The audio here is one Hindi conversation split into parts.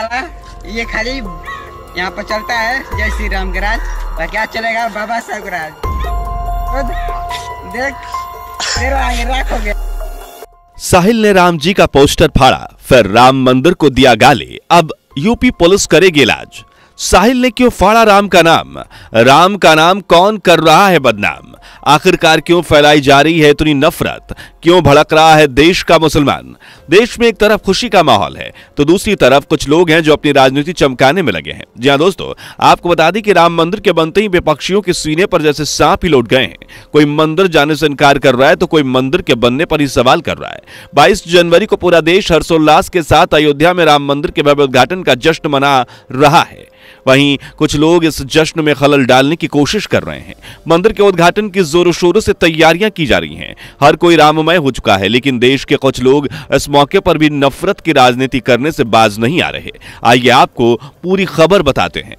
ये खाली यहाँ पर चलता है जय श्री राम गराज और क्या चलेगा बाबा साहब गराज देख राख हो गया साहिल ने राम जी का पोस्टर फाड़ा फिर राम मंदिर को दिया गाली अब यूपी पुलिस करेगी इलाज साहिल ने क्यों फाड़ा राम का नाम राम का नाम कौन कर रहा है बदनाम आखिरकार क्यों फैलाई जा रही है इतनी नफरत क्यों भड़क रहा है देश का मुसलमान देश में एक तरफ खुशी का माहौल है तो दूसरी तरफ कुछ लोग हैं जो अपनी राजनीति चमकाने में लगे हैं जी हाँ दोस्तों आपको बता दें कि राम मंदिर के बनते ही विपक्षियों के सीने पर जैसे सांप ही लौट गए हैं कोई मंदिर जाने से इनकार कर रहा है तो कोई मंदिर के बनने पर ही सवाल कर रहा है बाईस जनवरी को पूरा देश हर्षोल्लास के साथ अयोध्या में राम मंदिर के भव्य उद्घाटन का जश्न मना रहा है वहीं कुछ लोग इस जश्न में खलल डालने की कोशिश कर रहे हैं मंदिर के उद्घाटन की जोरों शोरों से तैयारियां की जा रही हैं हर कोई राममय हो चुका है लेकिन देश के कुछ लोग इस मौके पर भी नफरत की राजनीति करने से बाज नहीं आ रहे आइए आपको पूरी खबर बताते हैं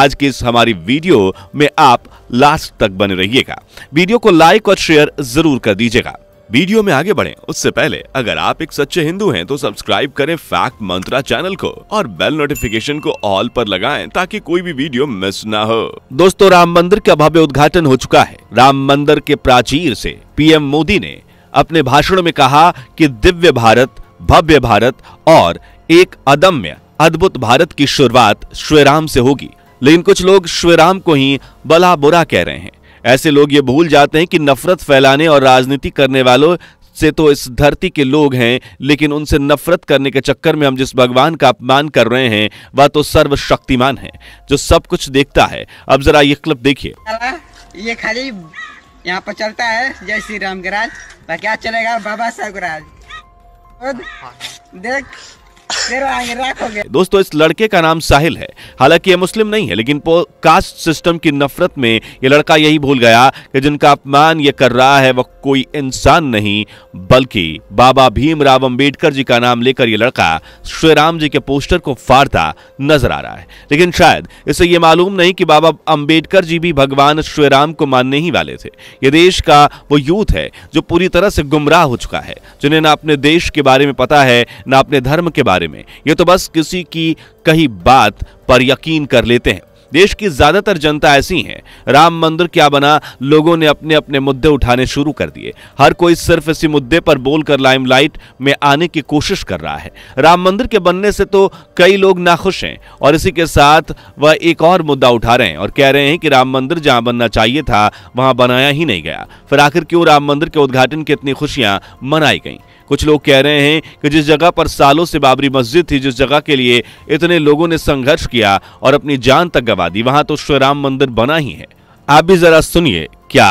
आज की इस हमारी वीडियो में आप लास्ट तक बने रहिएगा वीडियो को लाइक और शेयर जरूर कर दीजिएगा वीडियो में आगे बढ़े उससे पहले अगर आप एक सच्चे हिंदू हैं तो सब्सक्राइब करें फैक्ट मंत्रा चैनल को और बेल नोटिफिकेशन को ऑल पर लगाएं ताकि कोई भी वीडियो मिस ना हो दोस्तों राम मंदिर का भव्य उद्घाटन हो चुका है राम मंदिर के प्राचीर से पीएम मोदी ने अपने भाषण में कहा कि दिव्य भारत भव्य भारत और एक अदम्य अद्भुत भारत की शुरुआत श्रीराम से होगी लेकिन कुछ लोग श्रीराम को ही बला बुरा कह रहे हैं ऐसे लोग ये भूल जाते हैं कि नफरत फैलाने और राजनीति करने वालों से तो इस धरती के लोग हैं लेकिन उनसे नफरत करने के चक्कर में हम जिस भगवान का अपमान कर रहे हैं वह तो सर्वशक्तिमान है जो सब कुछ देखता है अब जरा ये क्लब देखिए ये खाली यहाँ पर चलता है जय श्री राम गिराज क्या चलेगा बाबा साहब देख दोस्तों इस लड़के का नाम साहिल है हालांकि ये मुस्लिम नहीं है लेकिन कास्ट सिस्टम की नफरत में ये लड़का यही भूल गया कि जिनका अपमान ये कर रहा है वह कोई इंसान नहीं बल्कि बाबा भीमराव अंबेडकर जी का नाम लेकर ये लड़का श्री राम जी के पोस्टर को फाड़ता नजर आ रहा है लेकिन शायद इसे ये मालूम नहीं कि बाबा अंबेडकर जी भी भगवान श्री राम को मानने ही वाले थे ये देश का वो यूथ है जो पूरी तरह से गुमराह हो चुका है जिन्हें ना अपने देश के बारे में पता है ना अपने धर्म के बारे में में ये तो बस किसी की कही बात पर यकीन कर लेते हैं देश की ज्यादातर जनता ऐसी है राम मंदिर क्या बना लोगों ने अपने अपने मुद्दे उठाने शुरू कर दिए हर कोई सिर्फ इसी मुद्दे पर बोलकर लाइमलाइट में आने की कोशिश कर रहा है राम मंदिर के बनने से तो कई लोग नाखुश हैं और इसी के साथ वह एक और मुद्दा उठा रहे हैं और कह रहे हैं कि राम मंदिर जहां बनना चाहिए था वहां बनाया ही नहीं गया फिर आखिर क्यों राम मंदिर के उद्घाटन की इतनी खुशियां मनाई गई कुछ लोग कह रहे हैं कि जिस जगह पर सालों से बाबरी मस्जिद थी जिस जगह के लिए इतने लोगों ने संघर्ष किया और अपनी जान तक गवा दी वहां तो श्री राम मंदिर बना ही है आप भी जरा सुनिए क्या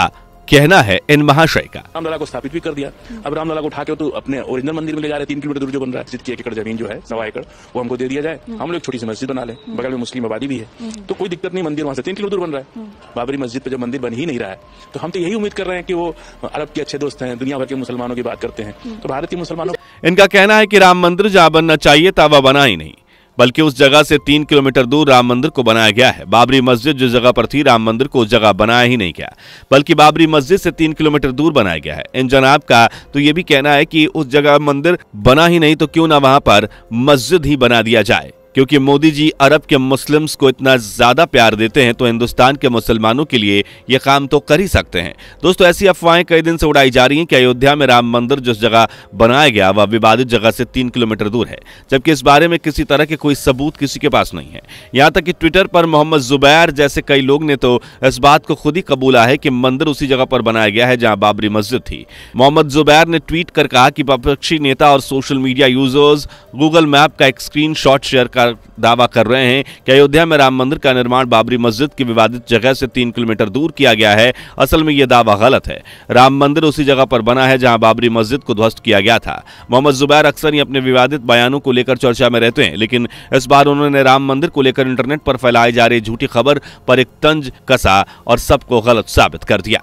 कहना है इन महाशय का रामलला को स्थापित भी कर दिया अब रामलला को उठा के तो अपने ओरिजिनल मंदिर में ले जा रहे तीन किलोमीटर दूर जो बन रहा है एक एकड़ जमीन जो है सवा एकड़ वो हमको दे दिया जाए हम्म। हम लोग छोटी सी मस्जिद बना ले हम्म। बगल में मुस्लिम आबादी भी है हम्म। तो कोई दिक्कत नहीं मंदिर वहां से तीन किलो दूर बन रहा है बाबरी मस्जिद पर जब मंदिर बन ही नहीं रहा है तो हम तो यही उम्मीद कर रहे हैं कि वो अरब के अच्छे दोस्त हैं दुनिया भर के मुसलमानों की बात करते हैं तो भारतीय मुसलमानों इनका कहना है की राम मंदिर जहाँ बनना चाहिए वह बना ही नहीं बल्कि उस जगह से तीन किलोमीटर दूर राम मंदिर को बनाया गया है बाबरी मस्जिद जिस जगह पर थी राम मंदिर को उस जगह बनाया ही नहीं गया बल्कि बाबरी मस्जिद से तीन किलोमीटर दूर बनाया गया है इन जनाब का तो ये भी कहना है कि उस जगह मंदिर बना ही नहीं तो क्यों ना वहां पर मस्जिद ही बना दिया जाए क्योंकि मोदी जी अरब के मुस्लिम्स को इतना ज़्यादा प्यार देते हैं तो हिंदुस्तान के मुसलमानों के लिए ये काम तो कर ही सकते हैं दोस्तों ऐसी अफवाहें कई दिन से उड़ाई जा रही हैं कि अयोध्या में राम मंदिर जिस जगह बनाया गया वह विवादित जगह से तीन किलोमीटर दूर है जबकि इस बारे में किसी तरह के कोई सबूत किसी के पास नहीं है यहाँ तक कि ट्विटर पर मोहम्मद जुबैर जैसे कई लोग ने तो इस बात को खुद ही कबूला है कि मंदिर उसी जगह पर बनाया गया है जहाँ बाबरी मस्जिद थी मोहम्मद जुबैर ने ट्वीट कर कहा कि विपक्षी नेता और social media users Google map का एक स्क्रीन शेयर कर का दावा कर रहे हैं कि अयोध्या में राम मंदिर का निर्माण बाबरी मस्जिद की विवादित जगह से तीन किलोमीटर दूर किया गया है असल में यह दावा गलत है राम मंदिर उसी जगह पर बना है जहां बाबरी मस्जिद को ध्वस्त किया गया था मोहम्मद जुबैर अक्सर ही अपने विवादित बयानों को लेकर चर्चा में रहते हैं लेकिन इस बार उन्होंने राम मंदिर को लेकर इंटरनेट पर फैलाई जा रही झूठी खबर पर एक तंज कसा और सबको गलत साबित कर दिया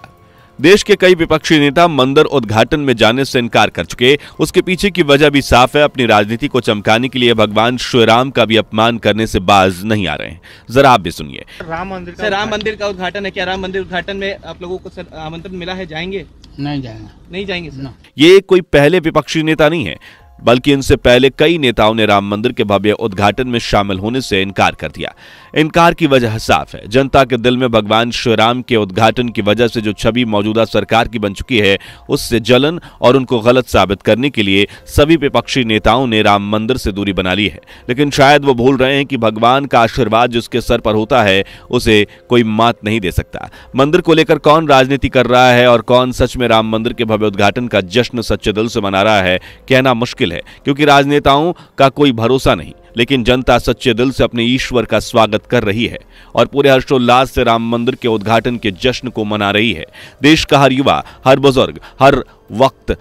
देश के कई विपक्षी नेता मंदिर उद्घाटन में जाने से इनकार कर चुके उसके पीछे की वजह भी साफ है अपनी राजनीति को चमकाने के लिए भगवान श्री राम का भी अपमान करने से बाज नहीं आ रहे हैं जरा आप भी सुनिए राम मंदिर सर राम मंदिर का उद्घाटन है क्या राम मंदिर उद्घाटन में आप लोगों को आमंत्रण मिला है जाएंगे नहीं जाएंगे नहीं जाएंगे ये कोई पहले विपक्षी नेता नहीं है बल्कि इनसे पहले कई नेताओं ने राम मंदिर के भव्य उद्घाटन में शामिल होने से इनकार कर दिया इनकार की वजह साफ है जनता के दिल में भगवान श्री राम के उद्घाटन की वजह से जो छवि मौजूदा सरकार की बन चुकी है उससे जलन और उनको गलत साबित करने के लिए सभी विपक्षी नेताओं ने राम मंदिर से दूरी बना ली है लेकिन शायद वो भूल रहे हैं कि भगवान का आशीर्वाद जिसके सर पर होता है उसे कोई मात नहीं दे सकता मंदिर को लेकर कौन राजनीति कर रहा है और कौन सच में राम मंदिर के भव्य उद्घाटन का जश्न सच्चे दिल से मना रहा है कहना मुश्किल मुश्किल है क्योंकि राजनेताओं का कोई भरोसा नहीं लेकिन जनता सच्चे दिल से अपने ईश्वर का स्वागत कर रही है और पूरे हर्षोल्लास से राम मंदिर के उद्घाटन के जश्न को मना रही है देश का हर युवा हर बुजुर्ग हर वक्त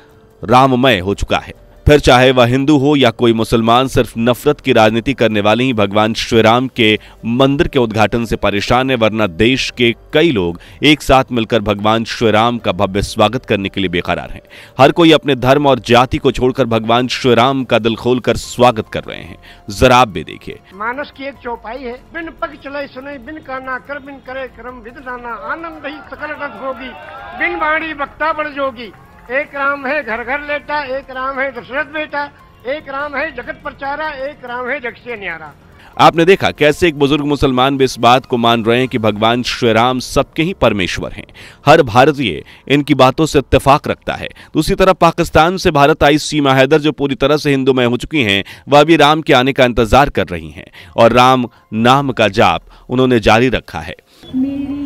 राममय हो चुका है फिर चाहे वह हिंदू हो या कोई मुसलमान सिर्फ नफरत की राजनीति करने वाले ही भगवान श्री राम के मंदिर के उद्घाटन से परेशान है वरना देश के कई लोग एक साथ मिलकर भगवान श्री राम का भव्य स्वागत करने के लिए बेकरार हैं हर कोई अपने धर्म और जाति को छोड़कर भगवान श्री राम का दिल खोल कर स्वागत कर रहे हैं जरा आप भी देखिए मानस की एक चौपाई है बिन पग चले सुने बिन काना कर बिन करे कर्म विद आनंद ही सकल होगी बिन वाणी वक्ता बढ़ जोगी एक राम है घर घर लेटा एक राम है दशरथ बेटा एक राम है जगत प्रचारा एक राम है जग से न्यारा आपने देखा कैसे एक बुजुर्ग मुसलमान भी इस बात को मान रहे हैं कि भगवान श्री राम सबके ही परमेश्वर हैं हर भारतीय इनकी बातों से इत्तेफाक रखता है दूसरी तो तरफ पाकिस्तान से भारत आई सीमा हैदर जो पूरी तरह से हिंदुमय हो चुकी हैं वह भी राम के आने का इंतजार कर रही हैं और राम नाम का जाप उन्होंने जारी रखा है मेरी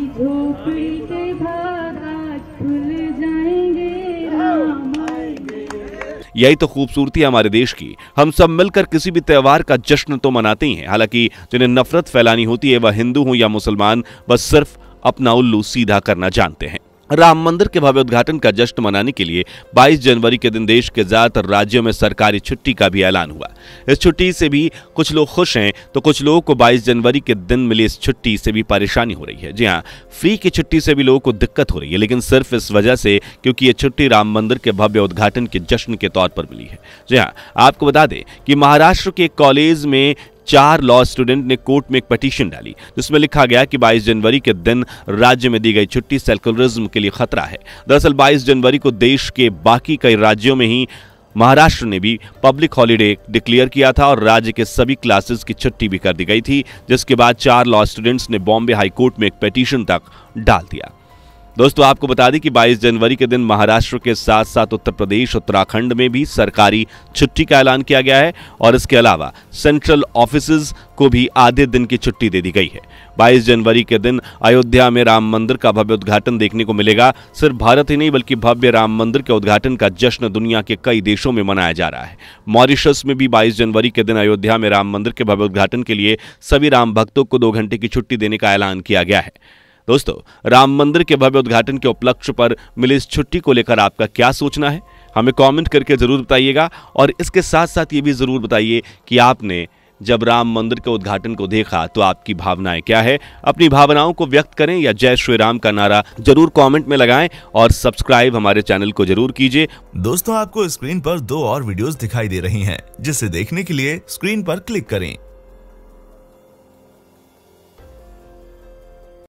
यही तो खूबसूरती है हमारे देश की हम सब मिलकर किसी भी त्यौहार का जश्न तो मनाते ही हैं हालांकि जिन्हें नफरत फैलानी होती है वह हिंदू हों या मुसलमान बस सिर्फ अपना उल्लू सीधा करना जानते हैं राम मंदिर के भव्य उद्घाटन का जश्न मनाने के लिए 22 जनवरी के दिन देश के ज्यादातर राज्यों में सरकारी छुट्टी का भी ऐलान हुआ इस छुट्टी से भी कुछ लोग खुश हैं तो कुछ लोगों को 22 जनवरी के दिन मिली इस छुट्टी से भी परेशानी हो रही है जी हाँ फ्री की छुट्टी से भी लोगों को दिक्कत हो रही है लेकिन सिर्फ इस वजह से क्योंकि ये छुट्टी राम मंदिर के भव्य उद्घाटन के जश्न के तौर पर मिली है जी हाँ आपको बता दें कि महाराष्ट्र के कॉलेज में चार लॉ स्टूडेंट ने कोर्ट में एक पटिशन डाली जिसमें लिखा गया कि 22 जनवरी के दिन राज्य में दी गई छुट्टी सेकुलरिज्म के लिए खतरा है दरअसल 22 जनवरी को देश के बाकी कई राज्यों में ही महाराष्ट्र ने भी पब्लिक हॉलीडे डिक्लेयर किया था और राज्य के सभी क्लासेस की छुट्टी भी कर दी गई थी जिसके बाद चार लॉ स्टूडेंट्स ने बॉम्बे हाईकोर्ट में एक पटिशन तक डाल दिया दोस्तों आपको बता दें कि 22 जनवरी के दिन महाराष्ट्र के साथ साथ उत्तर प्रदेश उत्तराखंड में भी सरकारी छुट्टी का ऐलान किया गया है और इसके अलावा सेंट्रल ऑफिस को भी आधे दिन की छुट्टी दे दी गई है 22 जनवरी के दिन अयोध्या में राम मंदिर का भव्य उद्घाटन देखने को मिलेगा सिर्फ भारत ही नहीं बल्कि भव्य राम मंदिर के उद्घाटन का जश्न दुनिया के कई देशों में मनाया जा रहा है मॉरिशस में भी 22 जनवरी के दिन अयोध्या में राम मंदिर के भव्य उद्घाटन के लिए सभी राम भक्तों को दो घंटे की छुट्टी देने का ऐलान किया गया है दोस्तों राम मंदिर के भव्य उद्घाटन के उपलक्ष्य पर मिली इस छुट्टी को लेकर आपका क्या सोचना है हमें कमेंट करके ज़रूर बताइएगा और इसके साथ साथ ये भी ज़रूर बताइए कि आपने जब राम मंदिर के उद्घाटन को देखा तो आपकी भावनाएं क्या है अपनी भावनाओं को व्यक्त करें या जय श्री राम का नारा जरूर कमेंट में लगाएं और सब्सक्राइब हमारे चैनल को जरूर कीजिए दोस्तों आपको स्क्रीन पर दो और वीडियोस दिखाई दे रही हैं जिसे देखने के लिए स्क्रीन पर क्लिक करें